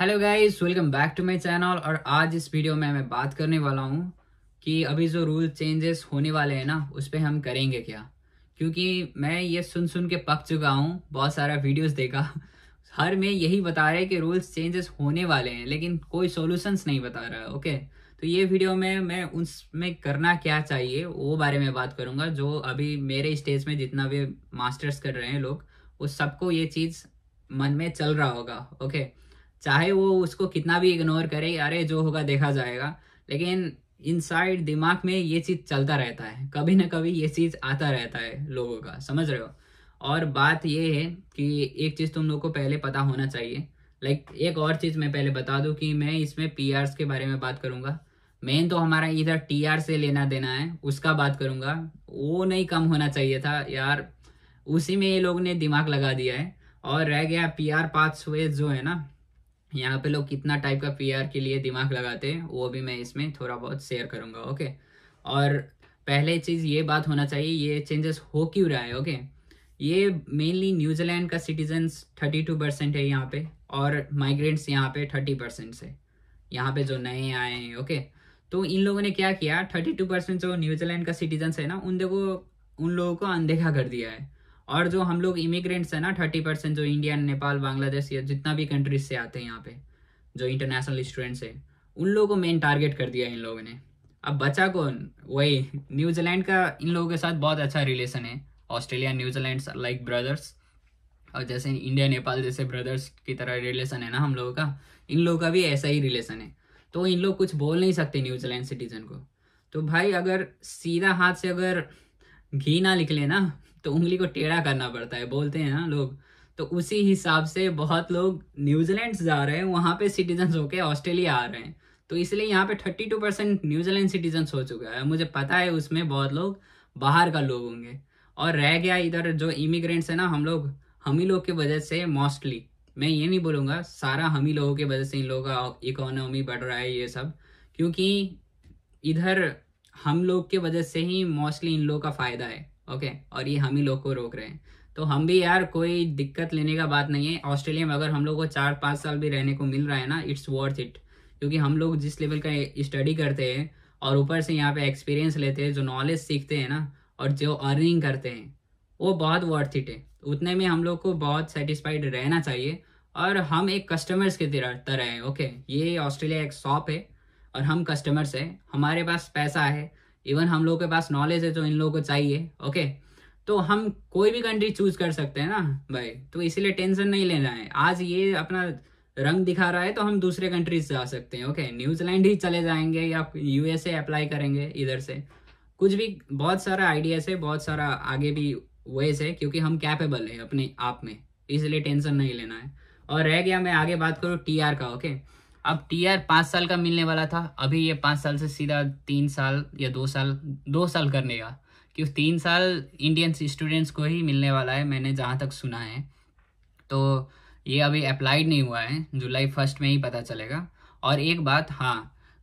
Hello guys welcome back to my channel और आज इस वीडियो में मैं बात करने वाला हूँ कि अभी जो रूल चेंजेस होने वाले हैं ना उस पर हम करेंगे क्या क्योंकि मैं ये सुन सुन के पक चुका हूँ बहुत सारा वीडियोस देखा हर में यही बता रहे कि रूल्स चेंजेस होने वाले हैं लेकिन कोई सोल्यूशंस नहीं बता रहा है ओके तो ये वीडियो में मैं उसमें करना क्या चाहिए वो बारे में बात करूँगा जो अभी मेरे स्टेज में जितना भी मास्टर्स कर रहे हैं लोग उस सबको ये चीज़ मन में चल रहा होगा ओके चाहे वो उसको कितना भी इग्नोर करे अरे जो होगा देखा जाएगा लेकिन इनसाइड दिमाग में ये चीज़ चलता रहता है कभी ना कभी ये चीज़ आता रहता है लोगों का समझ रहे हो और बात ये है कि एक चीज़ तुम लोग को पहले पता होना चाहिए लाइक like, एक और चीज़ मैं पहले बता दूँ कि मैं इसमें पी के बारे में बात करूंगा मेन तो हमारा इधर टी आर से लेना देना है उसका बात करूंगा वो नहीं कम होना चाहिए था यार उसी में ये लोग ने दिमाग लगा दिया है और रह गया पी आर पाथवे जो है ना यहाँ पे लोग कितना टाइप का पीआर के लिए दिमाग लगाते हैं वो भी मैं इसमें थोड़ा बहुत शेयर करूँगा ओके और पहले चीज़ ये बात होना चाहिए ये चेंजेस हो क्यों रहा है ओके ये मेनली न्यूजीलैंड का सिटीजन्स थर्टी टू परसेंट है यहाँ पे और माइग्रेंट्स यहाँ पे थर्टी परसेंट से यहाँ पे जो नए आए हैं ओके तो इन लोगों ने क्या किया थर्टी टू परसेंट जो न्यूजीलैंड का सिटीजन्स है ना उन देखो उन लोगों को अनदेखा कर दिया है और जो हम लोग इमिग्रेंट्स हैं ना थर्टी परसेंट जो इंडिया नेपाल बांग्लादेश या जितना भी कंट्रीज से आते हैं यहाँ पे जो इंटरनेशनल स्टूडेंट्स हैं उन लोगों को मेन टारगेट कर दिया इन लोगों ने अब बचा कौन वही न्यूजीलैंड का इन लोगों के साथ बहुत अच्छा रिलेशन है ऑस्ट्रेलिया न्यूजीलैंड लाइक ब्रदर्स और जैसे इंडिया नेपाल जैसे ब्रदर्स की तरह रिलेशन है ना हम लोगों का इन लोगों का भी ऐसा ही रिलेशन है तो इन लोग कुछ बोल नहीं सकते न्यूजीलैंड सिटीजन को तो भाई अगर सीधा हाथ से अगर घी ना लिख ना तो उंगली को टेढ़ा करना पड़ता है बोलते हैं ना लोग तो उसी हिसाब से बहुत लोग न्यूजीलैंड जा रहे हैं वहाँ पे सिटीजन होके ऑस्ट्रेलिया आ रहे हैं तो इसलिए यहाँ पे thirty two percent New Zealand citizen हो चुका है मुझे पता है उसमें बहुत लोग बाहर का लोग होंगे और रह गया इधर जो इमिग्रेंट्स है ना हम लोग हम ही लोग की वजह से मोस्टली मैं ये नहीं बोलूँगा सारा हम ही लोगों की वजह से इन लोगों का इकोनॉमी बढ़ रहा है ये सब क्योंकि इधर हम लोग के वजह से ही मोस्टली इन लोगों का फ़ायदा है ओके और ये हम ही लोग को रोक रहे हैं तो हम भी यार कोई दिक्कत लेने का बात नहीं है ऑस्ट्रेलिया में अगर हम लोग को चार पाँच साल भी रहने को मिल रहा है ना इट्स वर्थ इट क्योंकि हम लोग जिस लेवल का स्टडी करते हैं और ऊपर से यहाँ पे एक्सपीरियंस लेते हैं जो नॉलेज सीखते हैं ना और जो अर्निंग करते हैं वो बहुत वर्थ इट है उतने में हम लोग को बहुत सेटिस्फाइड रहना चाहिए और हम एक कस्टमर्स की तरह तरह हैं ओके ये ऑस्ट्रेलिया एक शॉप है और हम कस्टमर्स हैं हमारे पास पैसा है इवन हम लोग के पास नॉलेज है तो इन लोगों को चाहिए ओके तो हम कोई भी कंट्री चूज कर सकते हैं ना भाई तो इसीलिए टेंशन नहीं लेना है आज ये अपना रंग दिखा रहा है तो हम दूसरे कंट्रीज जा सकते हैं ओके न्यूजीलैंड ही चले जाएंगे या यूएसए अप्लाई करेंगे इधर से कुछ भी बहुत सारा आइडियाज है बहुत सारा आगे भी वेज है क्योंकि हम कैपेबल है अपने आप में इसलिए टेंशन नहीं लेना है और रह गया मैं आगे बात करूँ टी आर का ओके okay? अब टी आर पाँच साल का मिलने वाला था अभी ये पाँच साल से सीधा तीन साल या दो साल दो साल करने का क्योंकि तीन साल इंडियन स्टूडेंट्स को ही मिलने वाला है मैंने जहाँ तक सुना है तो ये अभी अप्लाइड नहीं हुआ है जुलाई फर्स्ट में ही पता चलेगा और एक बात हाँ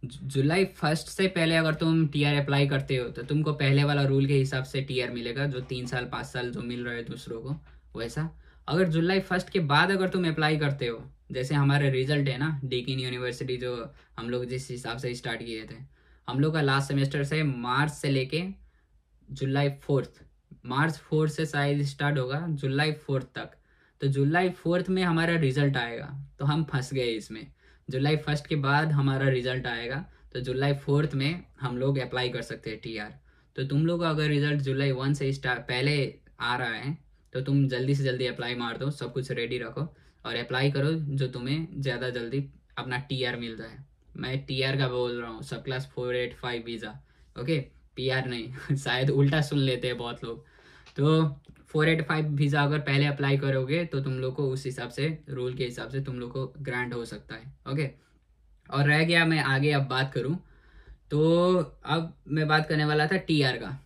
जुलाई फर्स्ट से पहले अगर तुम टी आर अप्लाई करते हो तो तुमको पहले वाला रूल के हिसाब से टी आर मिलेगा जो तीन साल पाँच साल जो मिल रहे हैं दूसरों को वैसा अगर जुलाई फर्स्ट के बाद अगर तुम अप्लाई करते हो जैसे हमारे रिजल्ट है ना डीकिन यूनिवर्सिटी जो हम लोग जिस हिसाब से स्टार्ट किए थे हम लोग का लास्ट सेमेस्टर से मार्च से लेके जुलाई फोर्थ मार्च फोर्थ से शायद स्टार्ट होगा जुलाई फोर्थ तक तो जुलाई फोर्थ में हमारा रिजल्ट आएगा तो हम फंस गए इसमें जुलाई फर्स्ट के बाद हमारा रिजल्ट आएगा तो जुलाई फोर्थ में हम लोग अप्लाई कर सकते हैं टी तो तुम लोग का अगर रिजल्ट जुलाई वन से स्टार्ट पहले आ रहा है तो तुम जल्दी से जल्दी अप्लाई मार दो सब कुछ रेडी रखो और अप्लाई करो जो तुम्हें ज़्यादा जल्दी अपना टी आर मिल जाए मैं टी आर का बोल रहा हूँ subclass four eight five visa okay P R नहीं शायद उल्टा सुन लेते हैं बहुत लोग तो फोर एट फाइव वीज़ा अगर पहले अप्लाई करोगे तो तुम लोग को उस हिसाब से रूल के हिसाब से तुम लोग को ग्रांट हो सकता है ओके और रह गया मैं आगे अब बात करूँ तो अब मैं बात करने वाला था टी आर का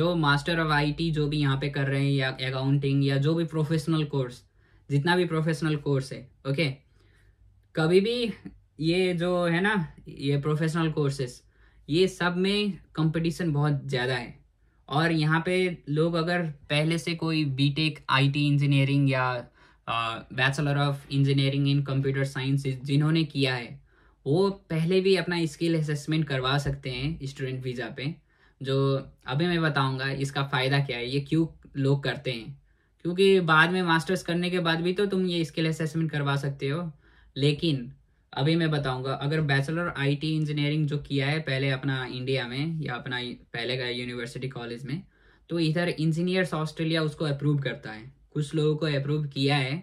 जो मास्टर ऑफ आई टी जो भी यहाँ पे कर रहे हैं या अकाउंटिंग या जो भी प्रोफेशनल कोर्स जितना भी प्रोफेशनल कोर्स है ओके कभी भी ये जो है ना ये प्रोफेशनल कोर्सेस ये सब में कंपटीशन बहुत ज़्यादा है और यहाँ पे लोग अगर पहले से कोई बीटेक आईटी इंजीनियरिंग या bachelor of engineering in computer science जिन्होंने किया है वो पहले भी अपना स्किल असेसमेंट करवा सकते हैं स्टूडेंट वीज़ा पे जो अभी मैं बताऊंगा इसका फ़ायदा क्या है ये क्यों लोग करते हैं क्योंकि बाद में मास्टर्स करने के बाद भी तो तुम ये स्किल असेसमेंट करवा सकते हो लेकिन अभी मैं बताऊंगा अगर बैचलर आईटी इंजीनियरिंग जो किया है पहले अपना इंडिया में या अपना पहले का यूनिवर्सिटी कॉलेज में तो इधर इंजीनियर्स ऑस्ट्रेलिया उसको अप्रूव करता है कुछ लोगों को अप्रूव किया है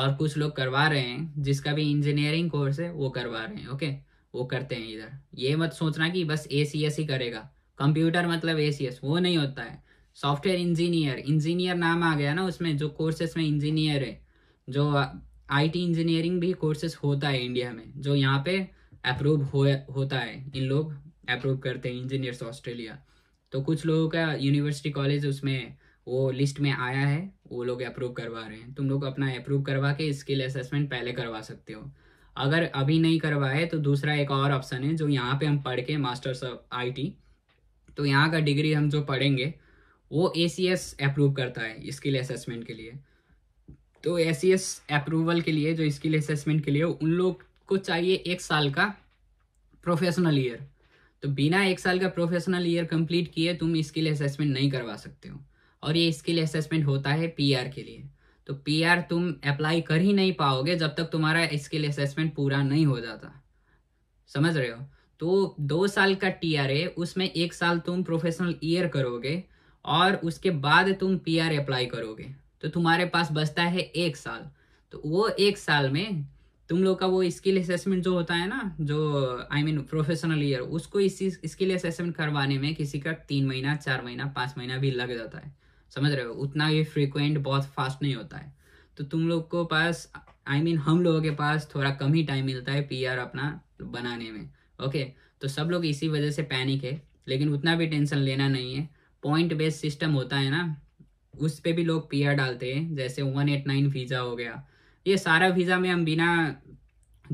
और कुछ लोग करवा रहे हैं जिसका भी इंजीनियरिंग कोर्स है वो करवा रहे हैं ओके वो करते हैं इधर ये मत सोचना कि बस ए ही करेगा कंप्यूटर मतलब ए वो नहीं होता है सॉफ्टवेयर इंजीनियर इंजीनियर नाम आ गया ना उसमें जो कोर्सेस में इंजीनियर है जो आईटी इंजीनियरिंग भी कोर्सेस होता है इंडिया में जो यहाँ पे अप्रूव हो होता है इन लोग अप्रूव करते हैं इंजीनियर्स ऑस्ट्रेलिया तो कुछ लोगों का यूनिवर्सिटी कॉलेज उसमें वो लिस्ट में आया है वो लोग अप्रूव करवा रहे हैं तुम लोग अपना अप्रूव करवा के स्किल असेसमेंट पहले करवा सकते हो अगर अभी नहीं करवाए तो दूसरा एक और ऑप्शन है जो यहाँ पे हम पढ़ के मास्टर्स ऑफ आईटी तो यहाँ का डिग्री हम जो पढ़ेंगे वो ए अप्रूव करता है स्किल असेसमेंट के लिए तो ए अप्रूवल के लिए जो स्किल असेसमेंट के लिए उन लोग को चाहिए एक साल का प्रोफेशनल ईयर तो बिना एक साल का प्रोफेशनल ईयर कंप्लीट किए तुम स्किल असेसमेंट नहीं करवा सकते हो और ये स्किल असेसमेंट होता है आर के लिए तो आर तुम अप्लाई कर ही नहीं पाओगे जब तक तुम्हारा स्किल असेसमेंट पूरा नहीं हो जाता समझ रहे हो तो दो साल का टी आर ए उसमें एक साल तुम प्रोफेशनल ईयर करोगे और उसके बाद तुम पीआर अप्लाई करोगे तो तुम्हारे पास बचता है एक साल तो वो एक साल में तुम लोग का वो स्किल असेसमेंट जो होता है ना जो आई मीन प्रोफेशनल ईयर उसको इसी स्किल असेसमेंट करवाने में किसी का तीन महीना चार महीना पाँच महीना भी लग जाता है समझ रहे हो उतना भी फ्रीक्वेंट बहुत फास्ट नहीं होता है तो तुम लोग को पास आई I मीन mean, हम लोगों के पास थोड़ा कम ही टाइम मिलता है पीआर अपना बनाने में ओके तो सब लोग इसी वजह से पैनिक है लेकिन उतना भी टेंशन लेना नहीं है पॉइंट बेस्ड सिस्टम होता है ना उस पर भी लोग पी डालते हैं जैसे वन एट नाइन वीज़ा हो गया ये सारा वीज़ा में हम बिना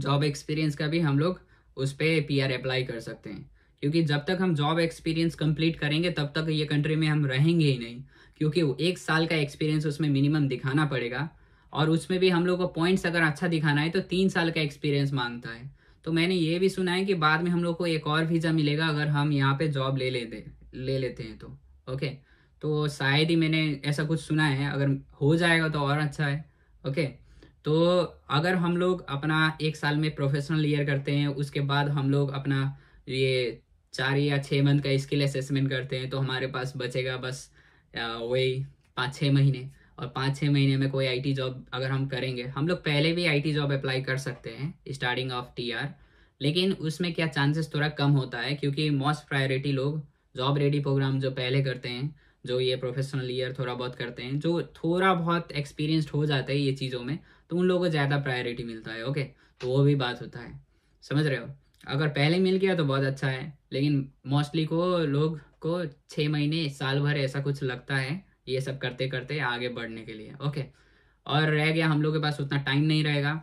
जॉब एक्सपीरियंस का भी हम लोग उस पर पी अप्लाई कर सकते हैं क्योंकि जब तक हम जॉब एक्सपीरियंस कंप्लीट करेंगे तब तक ये कंट्री में हम रहेंगे ही नहीं क्योंकि एक साल का एक्सपीरियंस उसमें मिनिमम दिखाना पड़ेगा और उसमें भी हम लोग को पॉइंट्स अगर अच्छा दिखाना है तो तीन साल का एक्सपीरियंस मांगता है तो मैंने ये भी सुना है कि बाद में हम लोग को एक और वीज़ा मिलेगा अगर हम यहाँ पे जॉब ले लेते ले लेते हैं तो ओके तो शायद ही मैंने ऐसा कुछ सुना है अगर हो जाएगा तो और अच्छा है ओके तो अगर हम लोग अपना एक साल में प्रोफेशनल ईयर करते हैं उसके बाद हम लोग अपना ये चार या छः मंथ का स्किल असेसमेंट करते हैं तो हमारे पास बचेगा बस वही पाँच छः महीने और पाँच छः महीने में कोई आईटी जॉब अगर हम करेंगे हम लोग पहले भी आईटी जॉब अप्लाई कर सकते हैं स्टार्टिंग ऑफ टीआर लेकिन उसमें क्या चांसेस थोड़ा कम होता है क्योंकि मोस्ट प्रायोरिटी लोग जॉब रेडी प्रोग्राम जो पहले करते हैं जो ये प्रोफेशनल ईयर थोड़ा बहुत करते हैं जो थोड़ा बहुत एक्सपीरियंस्ड हो जाता है ये चीज़ों में तो उन लोगों को ज़्यादा प्रायोरिटी मिलता है ओके तो वो भी बात होता है समझ रहे हो अगर पहले मिल गया तो बहुत अच्छा है लेकिन मोस्टली को लोग को छः महीने साल भर ऐसा कुछ लगता है ये सब करते करते आगे बढ़ने के लिए ओके और रह गया हम लोग के पास उतना टाइम नहीं रहेगा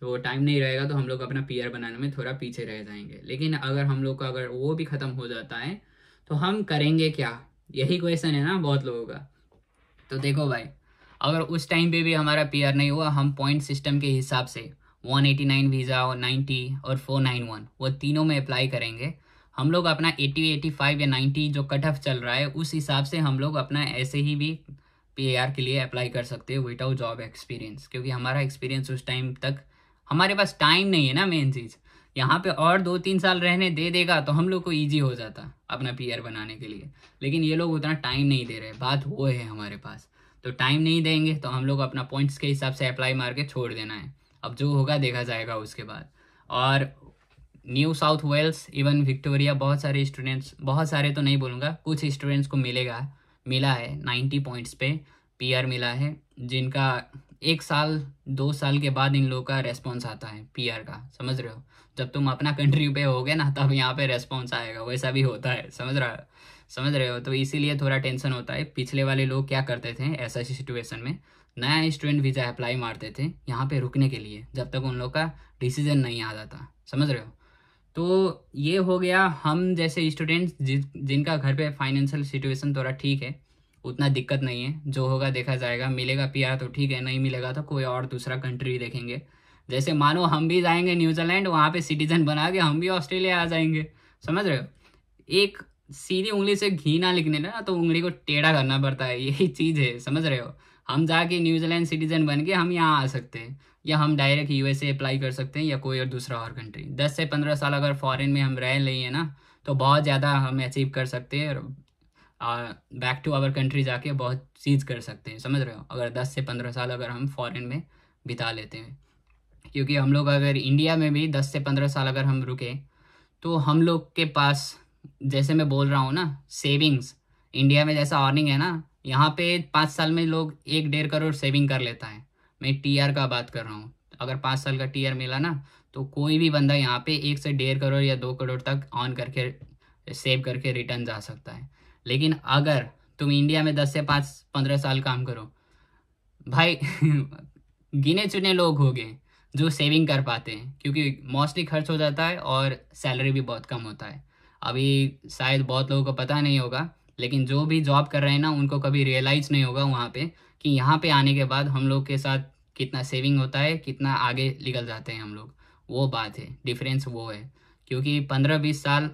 तो टाइम नहीं रहेगा तो हम लोग अपना पीयर बनाने में थोड़ा पीछे रह जाएंगे लेकिन अगर हम लोग का अगर वो भी ख़त्म हो जाता है तो हम करेंगे क्या यही क्वेश्चन है ना बहुत लोगों का तो देखो भाई अगर उस टाइम पे भी हमारा पीआर नहीं हुआ हम पॉइंट सिस्टम के हिसाब से 189 वीज़ा और 90 और 491 वो तीनों में अप्लाई करेंगे हम लोग अपना 80 85 या 90 जो कट ऑफ चल रहा है उस हिसाब से हम लोग अपना ऐसे ही भी पी के लिए अप्लाई कर सकते हैं विदाउट जॉब एक्सपीरियंस क्योंकि हमारा एक्सपीरियंस उस टाइम तक हमारे पास टाइम नहीं है ना मेन चीज़ यहाँ पे और दो तीन साल रहने दे देगा तो हम लोग को ईजी हो जाता अपना पीयर बनाने के लिए लेकिन ये लोग उतना टाइम नहीं दे रहे बात वो है हमारे पास तो टाइम नहीं देंगे तो हम लोग अपना पॉइंट्स के हिसाब से अप्लाई मार के छोड़ देना है अब जो होगा देखा जाएगा उसके बाद और New South Wales even Victoria बहुत सारे स्टूडेंट्स बहुत सारे तो नहीं बोलूँगा कुछ स्टूडेंट्स को मिलेगा मिला है नाइन्टी पॉइंट्स पे पी मिला है जिनका एक साल दो साल के बाद इन लोगों का रेस्पॉन्स आता है पी का समझ रहे हो जब तुम अपना कंट्री पे होगे ना तब यहाँ पे रेस्पॉन्स आएगा वैसा भी होता है समझ रहा है समझ रहे हो तो इसीलिए थोड़ा टेंशन होता है पिछले वाले लोग क्या करते थे ऐसा सिचुएशन में नया स्टूडेंट वीज़ा अप्लाई मारते थे यहाँ पे रुकने के लिए जब तक उन लोग का डिसीजन नहीं आ जाता समझ रहे हो तो ये हो गया हम जैसे स्टूडेंट्स जिनका घर पे फाइनेंशियल सिचुएशन थोड़ा ठीक है उतना दिक्कत नहीं है जो होगा देखा जाएगा मिलेगा पी तो ठीक है नहीं मिलेगा तो कोई और दूसरा कंट्री देखेंगे जैसे मानो हम भी जाएंगे न्यूजीलैंड वहाँ पे सिटीजन बना के हम भी ऑस्ट्रेलिया आ जाएंगे समझ रहे हो एक सीधी उंगली से घी ना लिखने ना तो उंगली को टेढ़ा करना पड़ता है यही चीज़ है समझ रहे हो हम जाके न्यूजीलैंड सिटीजन बन के हम यहाँ आ सकते हैं या हम डायरेक्ट यू अप्लाई कर सकते हैं या कोई और दूसरा और कंट्री दस से पंद्रह साल अगर फॉरेन में हम रह रही है ना तो बहुत ज़्यादा हम अचीव कर सकते हैं और बैक टू आवर कंट्री जाके बहुत चीज़ कर सकते हैं समझ रहे हो अगर दस से पंद्रह साल अगर हम फॉरेन में बिता लेते हैं क्योंकि हम लोग अगर इंडिया में भी दस से पंद्रह साल अगर हम रुके तो हम लोग के पास जैसे मैं बोल रहा हूँ ना सेविंग्स इंडिया में जैसा अर्निंग है ना यहाँ पे पाँच साल में लोग एक डेढ़ करोड़ सेविंग कर लेता है मैं टी आर का बात कर रहा हूँ अगर पाँच साल का टी आर मिला ना तो कोई भी बंदा यहाँ पे एक से डेढ़ करोड़ या दो करोड़ तक ऑन करके सेव करके रिटर्न जा सकता है लेकिन अगर तुम इंडिया में दस से पाँच पंद्रह साल काम करो भाई गिने चुने लोग हो गए जो सेविंग कर पाते हैं क्योंकि मोस्टली खर्च हो जाता है और सैलरी भी बहुत कम होता है अभी शायद बहुत लोगों को पता नहीं होगा लेकिन जो भी जॉब कर रहे हैं ना उनको कभी रियलाइज़ नहीं होगा वहाँ पे कि यहाँ पे आने के बाद हम लोग के साथ कितना सेविंग होता है कितना आगे निकल जाते हैं हम लोग वो बात है डिफरेंस वो है क्योंकि पंद्रह बीस साल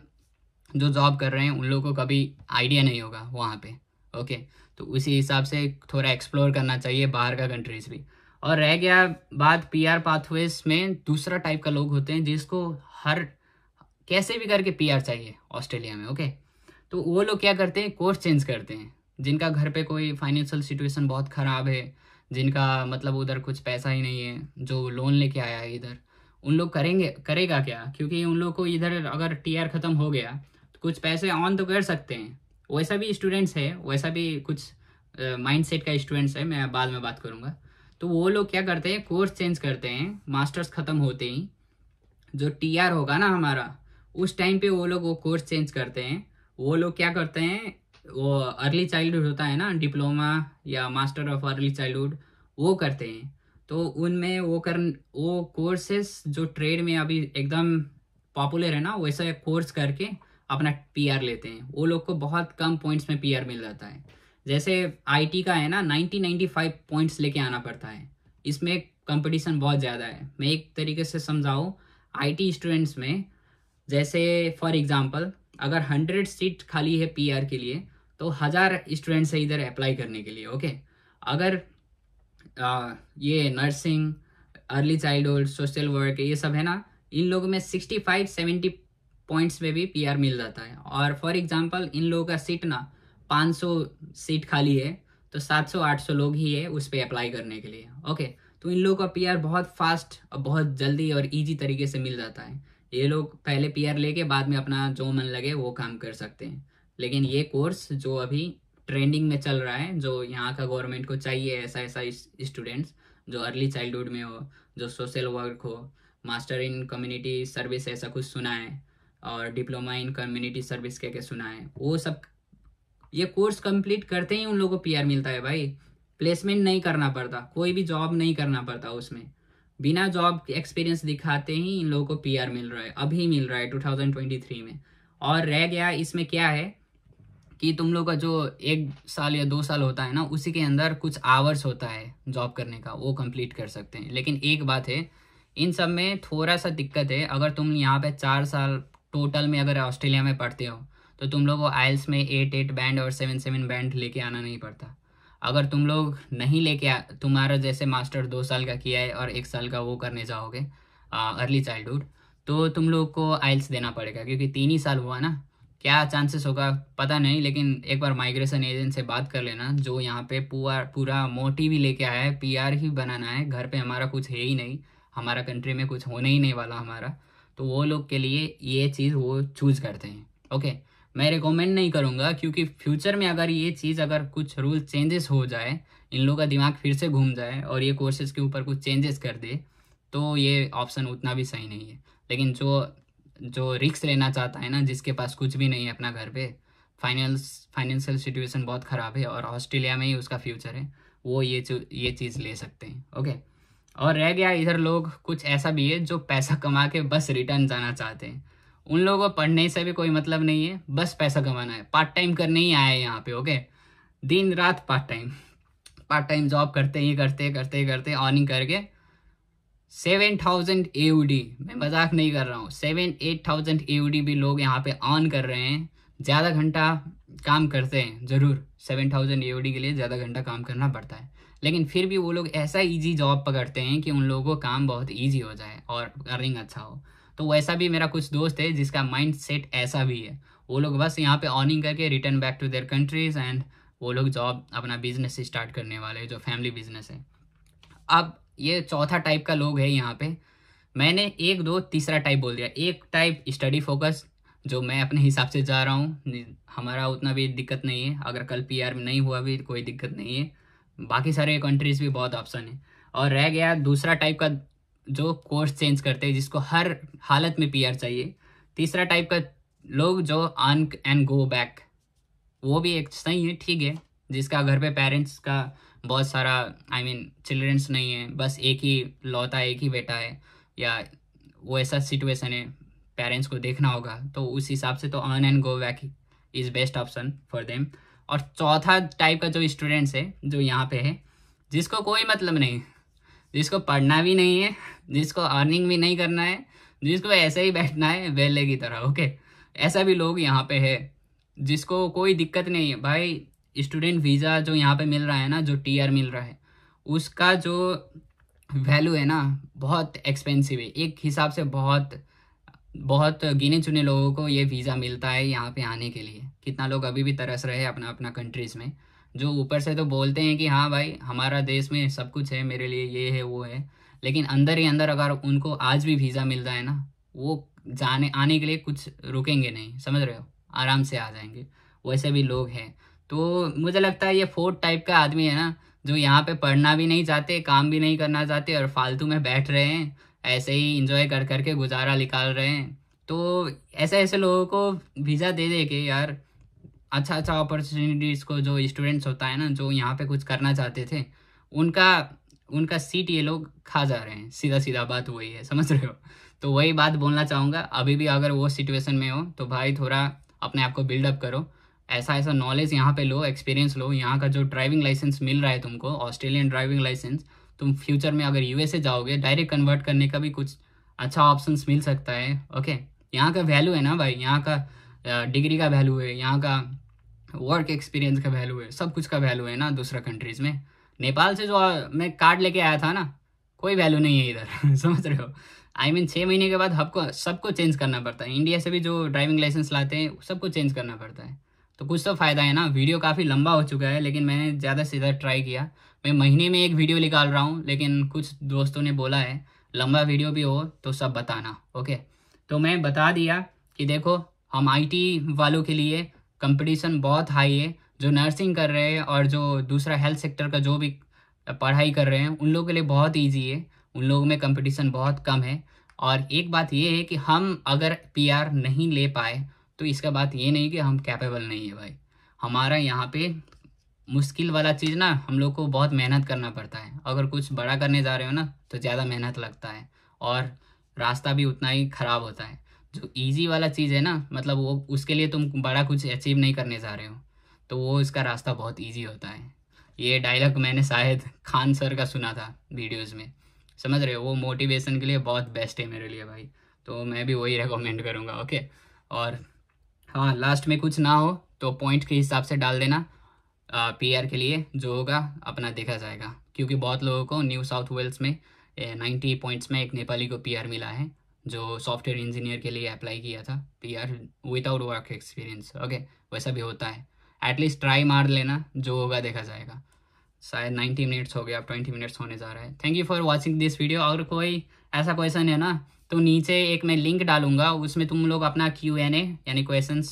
जो जॉब कर रहे हैं उन लोगों को कभी आइडिया नहीं होगा वहाँ पे ओके तो उसी हिसाब से थोड़ा एक्सप्लोर करना चाहिए बाहर का कंट्रीज़ भी और रह गया बात पीआर पाथवेज में दूसरा टाइप का लोग होते हैं जिसको हर कैसे भी करके पीआर चाहिए ऑस्ट्रेलिया में ओके तो वो लोग क्या करते हैं कोर्स चेंज करते हैं जिनका घर पे कोई फाइनेंशियल सिचुएशन बहुत ख़राब है जिनका मतलब उधर कुछ पैसा ही नहीं है जो लोन लेके आया है इधर उन लोग करेंगे करेगा क्या क्योंकि उन लोग को इधर अगर टी आर ख़त्म हो गया तो कुछ पैसे ऑन तो कर सकते हैं वैसा भी स्टूडेंट्स है वैसा भी कुछ माइंडसेट uh, का स्टूडेंट्स है मैं बाद में बात करूँगा तो वो लोग क्या करते हैं कोर्स चेंज करते हैं मास्टर्स ख़त्म होते ही जो टी आर होगा ना हमारा उस टाइम पे वो लोग वो कोर्स चेंज करते हैं वो लोग क्या करते हैं वो अर्ली चाइल्डहुड होता है ना डिप्लोमा या मास्टर ऑफ अर्ली चाइल्डहुड वो करते हैं तो उनमें वो कर वो कोर्सेस जो ट्रेड में अभी एकदम पॉपुलर है ना वैसा कोर्स करके अपना पीआर लेते हैं वो लोग को बहुत कम पॉइंट्स में पीआर मिल जाता है जैसे आईटी का है ना नाइन्टी 95 पॉइंट्स लेके आना पड़ता है इसमें कंपटीशन बहुत ज़्यादा है मैं एक तरीके से समझाऊँ आईटी स्टूडेंट्स में जैसे फॉर एग्जांपल अगर हंड्रेड सीट खाली है पीआर के लिए तो हज़ार स्टूडेंट्स है इधर अप्लाई करने के लिए ओके अगर आ, ये nursing early childhood social work ये सब है ना इन लोगों में सिक्सटी फाइव सेवेंटी पॉइंट्स में भी पीआर मिल जाता है और फॉर एग्जांपल इन लोगों का सीट ना 500 सीट खाली है तो 700-800 लोग ही है उस पर अप्लाई करने के लिए ओके तो इन लोगों का पी बहुत फास्ट और बहुत जल्दी और ईजी तरीके से मिल जाता है ये लोग पहले पी लेके बाद में अपना जो मन लगे वो काम कर सकते हैं लेकिन ये कोर्स जो अभी ट्रेंडिंग में चल रहा है जो यहाँ का गवर्नमेंट को चाहिए ऐसा ऐसा स्टूडेंट्स जो अर्ली चाइल्डहुड में हो जो सोशल वर्क हो मास्टर इन कम्युनिटी सर्विस ऐसा कुछ सुना है और डिप्लोमा इन कम्युनिटी सर्विस कह के सुना है वो सब ये कोर्स कंप्लीट करते ही उन लोगों को पीआर मिलता है भाई प्लेसमेंट नहीं करना पड़ता कोई भी जॉब नहीं करना पड़ता उसमें बिना जॉब एक्सपीरियंस दिखाते ही इन लोगों को पीआर मिल रहा है अभी मिल रहा है 2023 में और रह गया इसमें क्या है कि तुम लोग का जो एक साल या दो साल होता है ना उसी के अंदर कुछ आवर्स होता है जॉब करने का वो कंप्लीट कर सकते हैं लेकिन एक बात है इन सब में थोड़ा सा दिक्कत है अगर तुम यहाँ पे चार साल टोटल में अगर ऑस्ट्रेलिया में पढ़ते हो तो तुम लोग को आइल्स में एट एट बैंड और सेवन सेवन बैंड लेके आना नहीं पड़ता अगर तुम लोग नहीं लेके आ तुम्हारा जैसे मास्टर दो साल का किया है और एक साल का वो करने जाओगे अर्ली चाइल्डहुड तो तुम लोग को आइल्स देना पड़ेगा क्योंकि तीन ही साल हुआ ना क्या चांसेस होगा पता नहीं लेकिन एक बार माइग्रेशन एजेंट से बात कर लेना जो यहाँ पे पूरा पूरा मोटी भी लेके आया है पी ही बनाना है घर पे हमारा कुछ है ही नहीं हमारा कंट्री में कुछ होने ही नहीं वाला हमारा तो वो लोग के लिए ये चीज़ वो चूज करते हैं ओके मैं रिकमेंड नहीं करूँगा क्योंकि फ्यूचर में अगर ये चीज़ अगर कुछ रूल चेंजेस हो जाए इन लोगों का दिमाग फिर से घूम जाए और ये कोर्सेज के ऊपर कुछ चेंजेस कर दे तो ये ऑप्शन उतना भी सही नहीं है लेकिन जो जो रिक्स लेना चाहता है ना जिसके पास कुछ भी नहीं है अपना घर पे फाइनेंस फाइनेंशियल सिचुएशन बहुत ख़राब है और ऑस्ट्रेलिया में ही उसका फ्यूचर है वो ये ये चीज़ ले सकते हैं ओके और रह गया इधर लोग कुछ ऐसा भी है जो पैसा कमा के बस रिटर्न जाना चाहते हैं उन लोगों को पढ़ने से भी कोई मतलब नहीं है बस पैसा कमाना है पार्ट टाइम करने ही आया है यहाँ पे ओके दिन रात part time part time job करते ही करते करते ही करते अर्निंग करके सेवन थाउजेंड ए मैं मजाक नहीं कर रहा हूँ सेवन एट थाउजेंड ए भी लोग यहाँ पे ऑन कर रहे हैं ज़्यादा घंटा काम करते हैं ज़रूर सेवन थाउजेंड ए के लिए ज़्यादा घंटा काम करना पड़ता है लेकिन फिर भी वो लोग ऐसा इजी जॉब पकड़ते हैं कि उन लोगों को काम बहुत इजी हो जाए और अर्निंग अच्छा हो तो वैसा भी मेरा कुछ दोस्त है जिसका माइंड सेट ऐसा भी है वो लोग बस यहाँ पे अर्निंग करके return back to their countries and वो लोग जॉब अपना बिजनेस स्टार्ट करने वाले जो फैमिली बिजनेस है अब ये चौथा टाइप का लोग है यहाँ पे मैंने एक दो तीसरा टाइप बोल दिया एक टाइप स्टडी फोकस जो मैं अपने हिसाब से जा रहा हूँ हमारा उतना भी दिक्कत नहीं है अगर कल पी में नहीं हुआ भी कोई दिक्कत नहीं है बाकी सारे कंट्रीज भी बहुत ऑप्शन है और रह गया दूसरा टाइप का जो कोर्स चेंज करते हैं जिसको हर हालत में पीआर चाहिए तीसरा टाइप का लोग जो आन एंड गो बैक वो भी एक सही है ठीक है जिसका घर पे पेरेंट्स का बहुत सारा आई मीन चिल्ड्रंस नहीं है बस एक ही लौता एक ही बेटा है या वो ऐसा सिचुएशन है पेरेंट्स को देखना होगा तो उस हिसाब से तो earn and go back is best option for them और चौथा टाइप का जो स्टूडेंट्स है जो यहाँ पे है जिसको कोई मतलब नहीं जिसको पढ़ना भी नहीं है जिसको अर्निंग भी नहीं करना है जिसको ऐसे ही बैठना है वेले की तरह ओके ऐसा भी लोग यहाँ पे है जिसको कोई दिक्कत नहीं है भाई स्टूडेंट वीज़ा जो यहाँ पे मिल रहा है ना जो टी आर मिल रहा है उसका जो वैल्यू है ना बहुत एक्सपेंसिव है एक हिसाब से बहुत बहुत गिने चुने लोगों को ये वीज़ा मिलता है यहाँ पे आने के लिए कितना लोग अभी भी तरस रहे हैं अपना अपना कंट्रीज़ में जो ऊपर से तो बोलते हैं कि हाँ भाई हमारा देश में सब कुछ है मेरे लिए ये है वो है लेकिन अंदर ही अंदर अगर उनको आज भी वीज़ा मिलता है ना वो जाने आने के लिए कुछ रुकेंगे नहीं समझ रहे हो आराम से आ जाएंगे वैसे भी लोग हैं तो मुझे लगता है ये फोर्थ टाइप का आदमी है ना जो यहाँ पे पढ़ना भी नहीं चाहते काम भी नहीं करना चाहते और फालतू में बैठ रहे हैं ऐसे ही इंजॉय कर करके गुजारा निकाल रहे हैं तो ऐसे ऐसे लोगों को वीज़ा दे दे के यार अच्छा अच्छा अपॉर्चुनिटीज़ को जो स्टूडेंट्स होता है ना जो यहाँ पे कुछ करना चाहते थे उनका उनका सीट ये लोग खा जा रहे हैं सीधा सीधा बात वही है समझ रहे हो तो वही बात बोलना चाहूँगा अभी भी अगर वो सिचुएशन में हो तो भाई थोड़ा अपने आप को बिल्डअप करो ऐसा ऐसा नॉलेज यहाँ पे लो एक्सपीरियंस लो यहाँ का जो ड्राइविंग लाइसेंस मिल रहा है तुमको ऑस्ट्रेलियन ड्राइविंग लाइसेंस तुम फ्यूचर में अगर यूएसए जाओगे डायरेक्ट कन्वर्ट करने का भी कुछ अच्छा ऑप्शन मिल सकता है ओके यहाँ का वैल्यू है ना भाई यहाँ का डिग्री का वैल्यू है यहाँ का वर्क एक्सपीरियंस का वैल्यू है सब कुछ का वैल्यू है ना दूसरा कंट्रीज में नेपाल से जो मैं कार्ड लेके आया था ना कोई वैल्यू नहीं है इधर समझ रहे हो आई I मीन mean, छः महीने के बाद हमको सबको चेंज करना पड़ता है इंडिया से भी जो ड्राइविंग लाइसेंस लाते हैं सबको चेंज करना पड़ता है तो कुछ तो फ़ायदा है ना वीडियो काफ़ी लंबा हो चुका है लेकिन मैंने ज़्यादा से ज़्यादा ट्राई किया मैं महीने में एक वीडियो निकाल रहा हूँ लेकिन कुछ दोस्तों ने बोला है लंबा वीडियो भी हो तो सब बताना ओके तो मैं बता दिया कि देखो हम आईटी वालों के लिए कंपटीशन बहुत हाई है जो नर्सिंग कर रहे हैं और जो दूसरा हेल्थ सेक्टर का जो भी पढ़ाई कर रहे हैं उन लोगों के लिए बहुत ईजी है उन लोगों में कंपटीशन बहुत कम है और एक बात ये है कि हम अगर पीआर नहीं ले पाए तो इसका बात ये नहीं कि हम कैपेबल नहीं है भाई हमारा यहाँ पे मुश्किल वाला चीज़ ना हम लोग को बहुत मेहनत करना पड़ता है अगर कुछ बड़ा करने जा रहे हो ना तो ज़्यादा मेहनत लगता है और रास्ता भी उतना ही ख़राब होता है जो ईजी वाला चीज़ है ना मतलब वो उसके लिए तुम बड़ा कुछ अचीव नहीं करने जा रहे हो तो वो इसका रास्ता बहुत ईजी होता है ये डायलॉग मैंने शायद खान सर का सुना था वीडियोज़ में समझ रहे हो वो मोटिवेशन के लिए बहुत बेस्ट है मेरे लिए भाई तो मैं भी वही रिकमेंड करूँगा ओके और हाँ लास्ट में कुछ ना हो तो पॉइंट के हिसाब से डाल देना पीआर के लिए जो होगा अपना देखा जाएगा क्योंकि बहुत लोगों को न्यू साउथ वेल्स में नाइन्टी पॉइंट्स में एक नेपाली को पीआर मिला है जो सॉफ्टवेयर इंजीनियर के लिए अप्लाई किया था P R without work experience okay वैसा भी होता है एटलीस्ट ट्राई मार लेना जो होगा देखा जाएगा शायद नाइन्टी मिनट्स हो गया अब ट्वेंटी मिनट्स होने जा रहा है thank you for watching this video और कोई ऐसा क्वेश्चन है ना तो नीचे एक मैं लिंक डालूंगा उसमें तुम लोग अपना क्यू एन ए यानी क्वेश्चन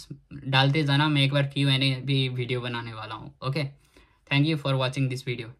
डालते जाना मैं एक बार क्यू एन ए भी वीडियो बनाने वाला हूँ okay thank you for watching this video